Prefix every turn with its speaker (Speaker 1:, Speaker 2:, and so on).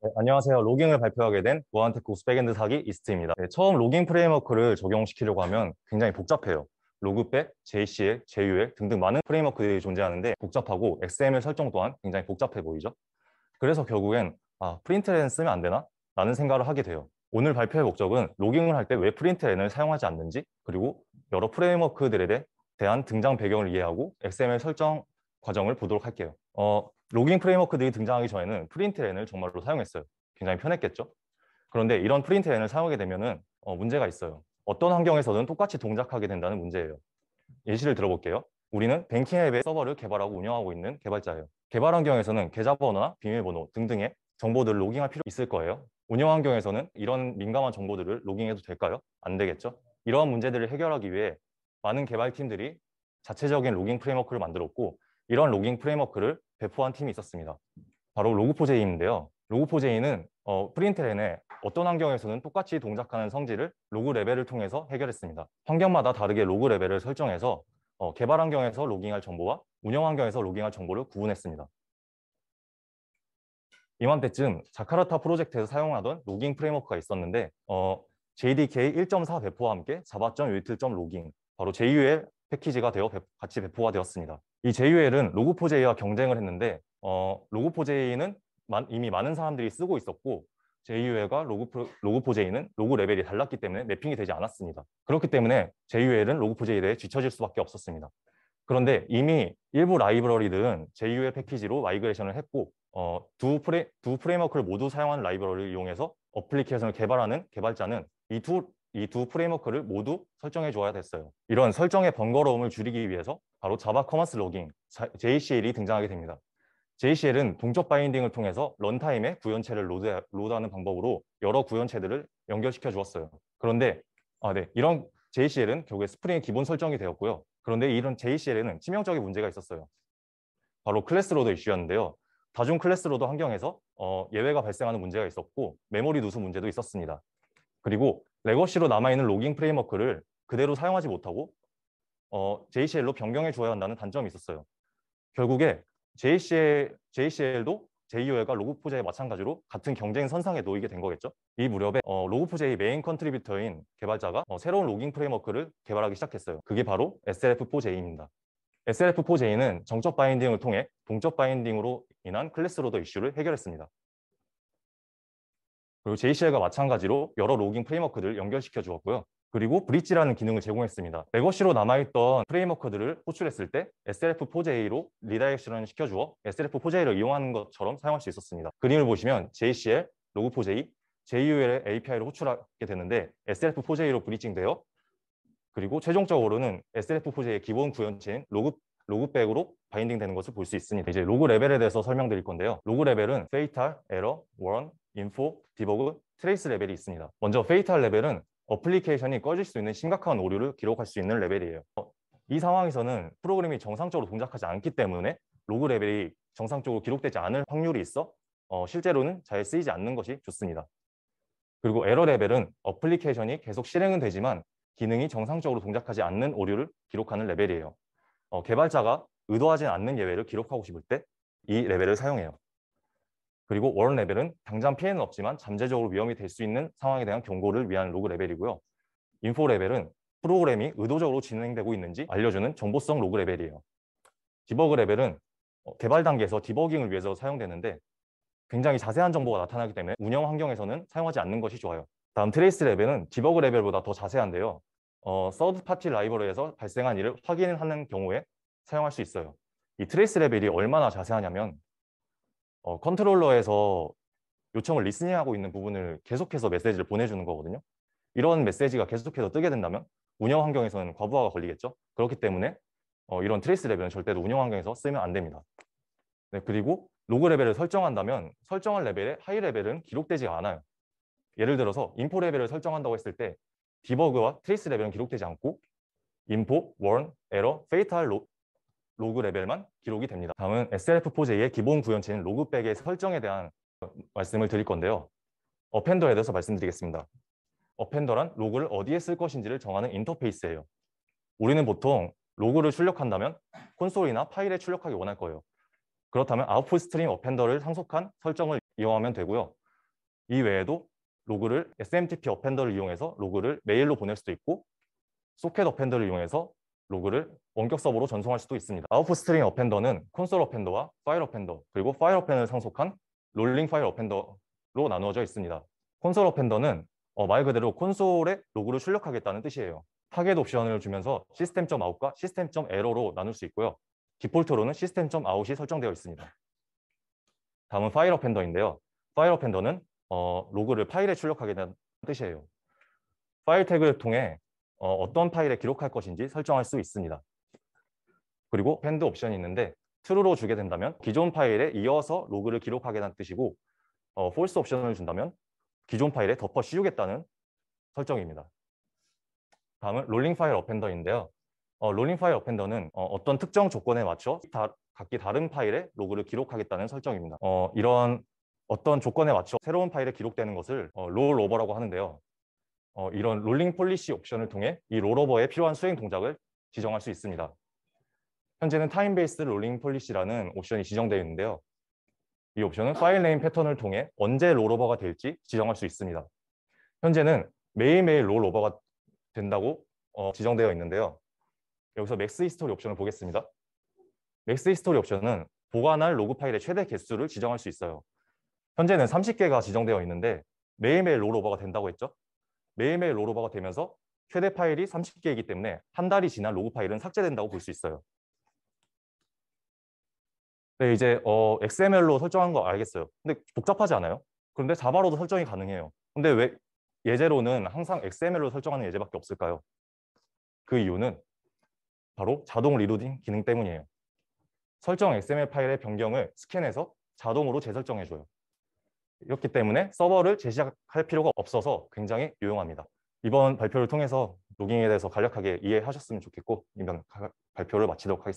Speaker 1: 네, 안녕하세요. 로깅을 발표하게 된무한테크우스 백엔드 사기 이스트입니다. 네, 처음 로깅 프레임워크를 적용시키려고 하면 굉장히 복잡해요. 로그백, JCL, JUL 등등 많은 프레임워크들이 존재하는데 복잡하고 XML 설정 또한 굉장히 복잡해 보이죠. 그래서 결국엔 아, 프린트렌 쓰면 안 되나? 라는 생각을 하게 돼요. 오늘 발표의 목적은 로깅을 할 때 왜 프린트렌을 사용하지 않는지 그리고 여러 프레임워크들에 대한 등장 배경을 이해하고 XML 설정 과정을 보도록 할게요. 어, 로깅 프레임워크들이 등장하기 전에는 프린트렌을 정말로 사용했어요. 굉장히 편했겠죠? 그런데 이런 프린트렌을 사용하게 되면 어, 문제가 있어요. 어떤 환경에서든 똑같이 동작하게 된다는 문제예요. 예시를 들어볼게요. 우리는 뱅킹 앱의 서버를 개발하고 운영하고 있는 개발자예요. 개발 환경에서는 계좌번호나 비밀번호 등등의 정보들을 로깅할 필요 있을 거예요. 운영 환경에서는 이런 민감한 정보들을 로깅해도 될까요? 안 되겠죠? 이러한 문제들을 해결하기 위해 많은 개발팀들이 자체적인 로깅 프레임워크를 만들었고 이런 로깅 프레임워크를 배포한 팀이 있었습니다. 바로 로그포제이인데요로그포제이는 어, 프린트렌의 어떤 환경에서는 똑같이 동작하는 성질을 로그 레벨을 통해서 해결했습니다. 환경마다 다르게 로그 레벨을 설정해서 어, 개발 환경에서 로깅할 정보와 운영 환경에서 로깅할 정보를 구분했습니다. 이맘때쯤 자카르타 프로젝트에서 사용하던 로깅 프레임워크가 있었는데 어, JDK 1.4 배포와 함께 자바.util.로깅 바로 JUL 패키지가 되어 같이 배포가 되었습니다. 이 JUL은 로고제이와 경쟁을 했는데 어, 로고제이는 이미 많은 사람들이 쓰고 있었고 JUL과 로고제이는 로고 레벨이 달랐기 때문에 매핑이 되지 않았습니다. 그렇기 때문에 JUL은 로고제이에 대해 뒤처질 수밖에 없었습니다. 그런데 이미 일부 라이브러리들 JUL 패키지로 마이그레이션을 했고 어, 두, 프레, 두 프레임워크를 모두 사용한 라이브러리를 이용해서 어플리케이션을 개발하는 개발자는 이두 이두 프레임워크를 모두 설정해 줘야 됐어요. 이런 설정의 번거로움을 줄이기 위해서 바로 자바 커머스 로깅, JCL이 등장하게 됩니다. JCL은 동적 바인딩을 통해서 런타임에 구현체를 로드, 로드하는 방법으로 여러 구현체들을 연결시켜 주었어요. 그런데 아, 네. 이런 JCL은 결국에 스프링의 기본 설정이 되었고요. 그런데 이런 JCL에는 치명적인 문제가 있었어요. 바로 클래스로드 이슈였는데요. 다중 클래스로드 환경에서 어, 예외가 발생하는 문제가 있었고 메모리 누수 문제도 있었습니다. 그리고 레거시로 남아있는 로깅 프레임워크를 그대로 사용하지 못하고 어, JCL로 변경해 줘야 한다는 단점이 있었어요. 결국에 JCL, JCL도 JOL과 로그포제에 마찬가지로 같은 경쟁 선상에 놓이게 된 거겠죠. 이 무렵에 어, 로그포제의 메인 컨트리뷰터인 개발자가 어, 새로운 로깅 프레임워크를 개발하기 시작했어요. 그게 바로 SLF4J입니다. SLF4J는 정적 바인딩을 통해 동적 바인딩으로 인한 클래스 로더 이슈를 해결했습니다. 그리고 JCL과 마찬가지로 여러 로깅 프레임워크들을 연결시켜 주었고요. 그리고 브릿지라는 기능을 제공했습니다. 레거시로 남아있던 프레임워크들을 호출했을 때 SLF4J로 리다이렉션을 시켜주어 SLF4J를 이용하는 것처럼 사용할 수 있었습니다. 그림을 보시면 JCL, 로그4J, JUL의 API를 호출하게 되는데 SLF4J로 브릿징되어 그리고 최종적으로는 SLF4J의 기본 구현체인 로그 로그백으로 바인딩 되는 것을 볼 수 있습니다. 이제 로그 레벨에 대해서 설명드릴 건데요. 로그 레벨은 페이탈, 에러, 원, 인포, 디버그, 트레이스 레벨이 있습니다. 먼저 페이탈 레벨은 어플리케이션이 꺼질 수 있는 심각한 오류를 기록할 수 있는 레벨이에요. 어, 이 상황에서는 프로그램이 정상적으로 동작하지 않기 때문에 로그 레벨이 정상적으로 기록되지 않을 확률이 있어 어, 실제로는 잘 쓰이지 않는 것이 좋습니다. 그리고 에러 레벨은 어플리케이션이 계속 실행은 되지만 기능이 정상적으로 동작하지 않는 오류를 기록하는 레벨이에요. 어, 개발자가 의도하지 않는 예외를 기록하고 싶을 때 이 레벨을 사용해요. 그리고 월런 레벨은 당장 피해는 없지만 잠재적으로 위험이 될 수 있는 상황에 대한 경고를 위한 로그 레벨이고요. 인포 레벨은 프로그램이 의도적으로 진행되고 있는지 알려주는 정보성 로그 레벨이에요. 디버그 레벨은 어, 개발 단계에서 디버깅을 위해서 사용되는데 굉장히 자세한 정보가 나타나기 때문에 운영 환경에서는 사용하지 않는 것이 좋아요. 다음 트레이스 레벨은 디버그 레벨보다 더 자세한데요. 어, 서드 파티 라이브러리에서 발생한 일을 확인하는 경우에 사용할 수 있어요. 이 트레이스 레벨이 얼마나 자세하냐면 어, 컨트롤러에서 요청을 리스닝하고 있는 부분을 계속해서 메시지를 보내주는 거거든요. 이런 메시지가 계속해서 뜨게 된다면 운영 환경에서는 과부하가 걸리겠죠. 그렇기 때문에 어, 이런 트레이스 레벨은 절대로 운영 환경에서 쓰면 안 됩니다. 네, 그리고 로그 레벨을 설정한다면 설정한 레벨의 하이 레벨은 기록되지 않아요. 예를 들어서 인포 레벨을 설정한다고 했을 때 디버그와 트레이스 레벨은 기록되지 않고 인포, 원, 에러, 페이탈 로, 로그 레벨만 기록이 됩니다. 다음은 SLF4J의 기본 구현체인 로그백의 설정에 대한 말씀을 드릴 건데요. 어펜더에 대해서 말씀드리겠습니다. 어펜더란 로그를 어디에 쓸 것인지를 정하는 인터페이스예요. 우리는 보통 로그를 출력한다면 콘솔이나 파일에 출력하기 원할 거예요. 그렇다면 아웃풋 스트림 어펜더를 상속한 설정을 이용하면 되고요. 이 외에도 로그를 SMTP 어펜더를 이용해서 로그를 메일로 보낼 수도 있고 소켓 어펜더를 이용해서 로그를 원격 서버로 전송할 수도 있습니다. 아웃풋 스트링 어펜더는 콘솔 어펜더와 파일 어펜더 그리고 파일 어펜더를 상속한 롤링 파일 어펜더로 나누어져 있습니다. 콘솔 어펜더는 어, 말 그대로 콘솔에 로그를 출력하겠다는 뜻이에요. 타겟 옵션을 주면서 시스템점 아웃과 시스템점 에러로 나눌 수 있고요. 디폴트로는 시스템점 아웃이 설정되어 있습니다. 다음은 파일 어펜더인데요. 파일 어펜더는 어, 로그를 파일에 출력하게 된 뜻이에요. 파일 태그를 통해 어, 어떤 파일에 기록할 것인지 설정할 수 있습니다. 그리고 밴드 옵션이 있는데 true로 주게 된다면 기존 파일에 이어서 로그를 기록하게 된 뜻이고 어, false 옵션을 준다면 기존 파일에 덮어 씌우겠다는 설정입니다. 다음은 롤링 파일 어펜더인데요. 어, 롤링 파일 어펜더는 어, 떤 특정 조건에 맞춰 다, 각기 다른 파일에 로그를 기록하겠다는 설정입니다. 어, 이런 어떤 조건에 맞춰 새로운 파일에 기록되는 것을 어, 롤오버라고 하는데요. 어, 이런 롤링 폴리시 옵션을 통해 이 롤오버에 필요한 수행 동작을 지정할 수 있습니다. 현재는 타임 베이스 롤링 폴리시라는 옵션이 지정되어 있는데요. 이 옵션은 파일 네임 패턴을 통해 언제 롤오버가 될지 지정할 수 있습니다. 현재는 매일매일 롤오버가 된다고 어, 지정되어 있는데요. 여기서 맥스 히스토리 옵션을 보겠습니다. 맥스 히스토리 옵션은 보관할 로그 파일의 최대 개수를 지정할 수 있어요. 현재는 30개가 지정되어 있는데 매일매일 롤오버가 된다고 했죠. 매일매일 롤오버가 되면서 최대 파일이 30개이기 때문에 한 달이 지난 로그 파일은 삭제된다고 볼 수 있어요. 네, 이제 어, XML로 설정한 거 알겠어요. 근데 복잡하지 않아요? 그런데 자바로도 설정이 가능해요. 근데 왜 예제로는 항상 XML로 설정하는 예제밖에 없을까요? 그 이유는 바로 자동 리로딩 기능 때문이에요. 설정 XML 파일의 변경을 스캔해서 자동으로 재설정해줘요. 이렇기 때문에 서버를 재시작할 필요가 없어서 굉장히 유용합니다. 이번 발표를 통해서 로깅에 대해서 간략하게 이해하셨으면 좋겠고 이번 발표를 마치도록 하겠습니다.